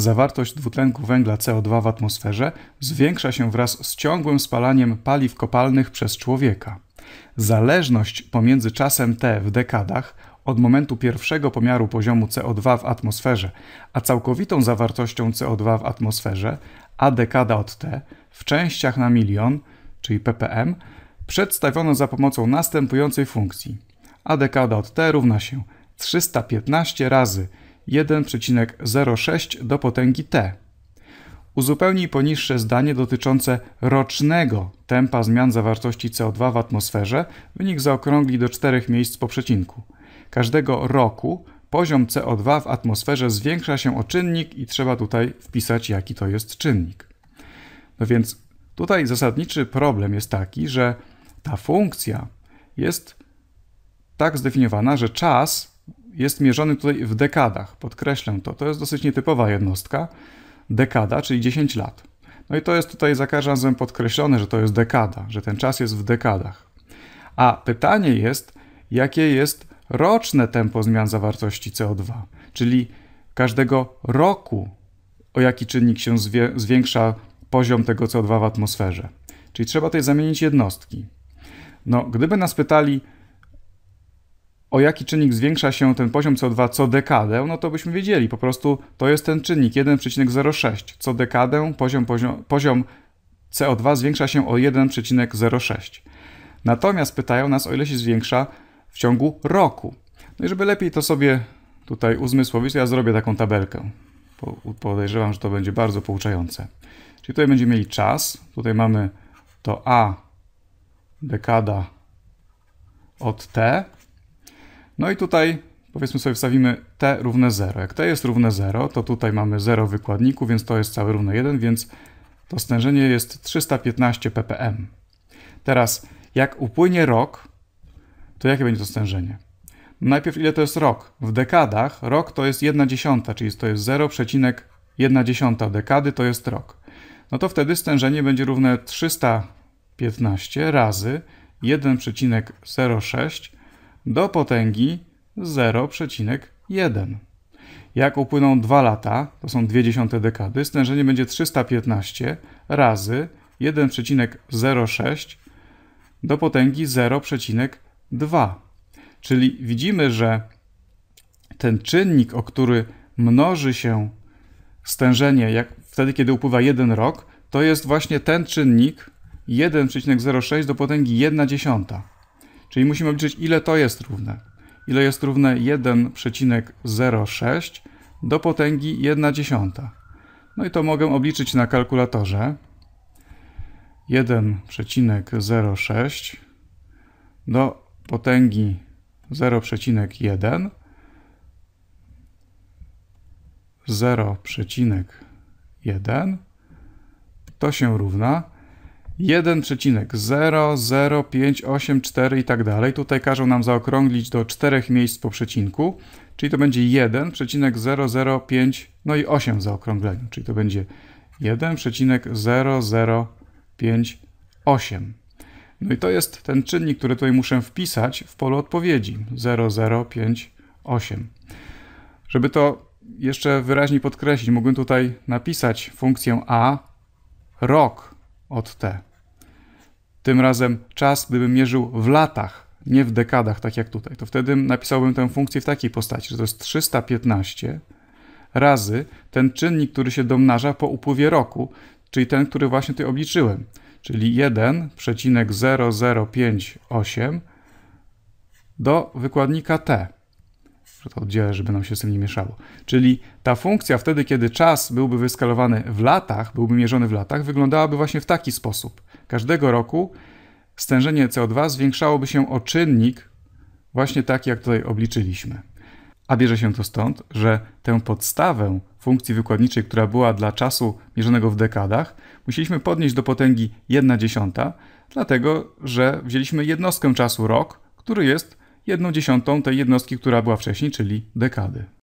Zawartość dwutlenku węgla CO2 w atmosferze zwiększa się wraz z ciągłym spalaniem paliw kopalnych przez człowieka. Zależność pomiędzy czasem T w dekadach od momentu pierwszego pomiaru poziomu CO2 w atmosferze, a całkowitą zawartością CO2 w atmosferze, a dekada od T, w częściach na milion, czyli ppm, przedstawiono za pomocą następującej funkcji. A dekada od T równa się 315 razy 1,06 do potęgi t. Uzupełnij poniższe zdanie dotyczące rocznego tempa zmian zawartości CO2 w atmosferze, wynik zaokrągli do czterech miejsc po przecinku. Każdego roku poziom CO2 w atmosferze zwiększa się o czynnik i trzeba tutaj wpisać jaki to jest czynnik. No więc tutaj zasadniczy problem jest taki, że ta funkcja jest tak zdefiniowana, że czas jest mierzony tutaj w dekadach. Podkreślę to, to jest dosyć nietypowa jednostka. Dekada, czyli 10 lat. No i to jest tutaj za każdym razem podkreślone, że to jest dekada, że ten czas jest w dekadach. A pytanie jest, jakie jest roczne tempo zmian zawartości CO2, czyli każdego roku o jaki czynnik się zwiększa poziom tego CO2 w atmosferze. Czyli trzeba tutaj zamienić jednostki. No, gdyby nas pytali, o jaki czynnik zwiększa się ten poziom CO2 co dekadę, no to byśmy wiedzieli. Po prostu to jest ten czynnik 1,06. Co dekadę poziom, poziom, poziom CO2 zwiększa się o 1,06. Natomiast pytają nas, o ile się zwiększa w ciągu roku. No i żeby lepiej to sobie tutaj uzmysłowić, to ja zrobię taką tabelkę. Podejrzewam, że to będzie bardzo pouczające. Czyli tutaj będziemy mieli czas. Tutaj mamy to A dekada od T no i tutaj powiedzmy sobie wstawimy t równe 0. Jak t jest równe 0, to tutaj mamy 0 w wykładniku, więc to jest całe równe 1, więc to stężenie jest 315 ppm. Teraz jak upłynie rok, to jakie będzie to stężenie? Najpierw ile to jest rok? W dekadach rok to jest 1 dziesiąta, czyli to jest 0,1 dziesiąta dekady to jest rok. No to wtedy stężenie będzie równe 315 razy 1,06 do potęgi 0,1. Jak upłyną 2 lata, to są 20 dekady, stężenie będzie 315 razy 1,06 do potęgi 0,2. Czyli widzimy, że ten czynnik, o który mnoży się stężenie, jak wtedy, kiedy upływa jeden rok, to jest właśnie ten czynnik 1,06 do potęgi 1 dziesiąta. Czyli musimy obliczyć, ile to jest równe. Ile jest równe 1,06 do potęgi 1 dziesiąta. No i to mogę obliczyć na kalkulatorze. 1,06 do potęgi 0,1 0,1 to się równa 1,00584 i tak dalej. Tutaj każą nam zaokrąglić do czterech miejsc po przecinku, czyli to będzie 1,005, no i 8 w zaokrągleniu, czyli to będzie 1,0058. No i to jest ten czynnik, który tutaj muszę wpisać w polu odpowiedzi 0058. Żeby to jeszcze wyraźniej podkreślić, mógłbym tutaj napisać funkcję a rok od t. Tym razem czas, gdybym mierzył w latach, nie w dekadach, tak jak tutaj, to wtedy napisałbym tę funkcję w takiej postaci, że to jest 315 razy ten czynnik, który się domnaża po upływie roku, czyli ten, który właśnie tutaj obliczyłem, czyli 1,0058 do wykładnika t to oddzielę, żeby nam się z tym nie mieszało. Czyli ta funkcja wtedy, kiedy czas byłby wyskalowany w latach, byłby mierzony w latach, wyglądałaby właśnie w taki sposób. Każdego roku stężenie CO2 zwiększałoby się o czynnik właśnie taki, jak tutaj obliczyliśmy. A bierze się to stąd, że tę podstawę funkcji wykładniczej, która była dla czasu mierzonego w dekadach, musieliśmy podnieść do potęgi 1 dziesiąta, dlatego że wzięliśmy jednostkę czasu rok, który jest jedną dziesiątą tej jednostki, która była wcześniej, czyli dekady.